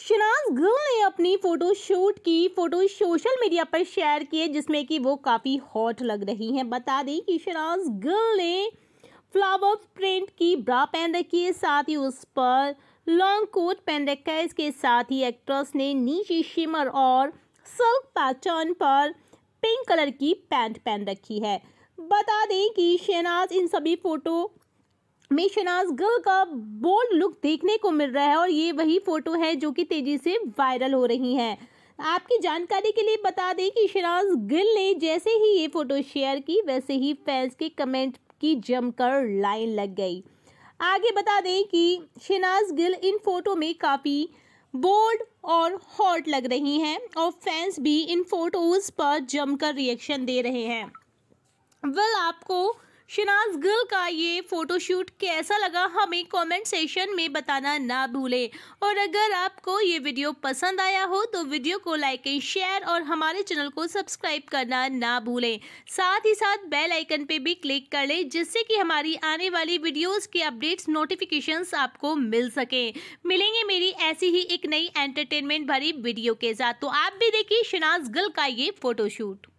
शनाज गिल ने अपनी फोटोशूट की फोटो सोशल मीडिया पर शेयर किए जिसमें कि वो काफ़ी हॉट लग रही हैं बता दें कि शनाज गिल ने फ्लावर प्रिंट की ब्रा पहन रखी है साथ ही उस पर लॉन्ग कोट पहन रखा है इसके साथ ही एक्ट्रेस ने नीचे शिमर और सिल्क पैटर्न पर पिंक कलर की पैंट पहन रखी है बता दें कि शहनाज इन सभी फोटो में शनाज गिल का बोल्ड लुक देखने को मिल रहा है और ये वही फोटो है जो कि तेज़ी से वायरल हो रही है आपकी जानकारी के लिए बता दें कि शनाज गिल ने जैसे ही ये फ़ोटो शेयर की वैसे ही फैंस के कमेंट की जमकर लाइन लग गई आगे बता दें कि शनाज गिल इन फ़ोटो में काफ़ी बोल्ड और हॉट लग रही हैं और फैंस भी इन फ़ोटोज़ पर जमकर रिएक्शन दे रहे हैं वेल आपको शनाज गिल का ये फ़ोटोशूट कैसा लगा हमें कमेंट सेशन में बताना ना भूलें और अगर आपको ये वीडियो पसंद आया हो तो वीडियो को लाइक एंड शेयर और हमारे चैनल को सब्सक्राइब करना ना भूलें साथ ही साथ बेल आइकन पे भी क्लिक कर लें जिससे कि हमारी आने वाली वीडियोस के अपडेट्स नोटिफिकेशंस आपको मिल सकें मिलेंगे मेरी ऐसी ही एक नई एंटरटेनमेंट भरी वीडियो के साथ तो आप भी देखिए शनाज गिल का ये फ़ोटोशूट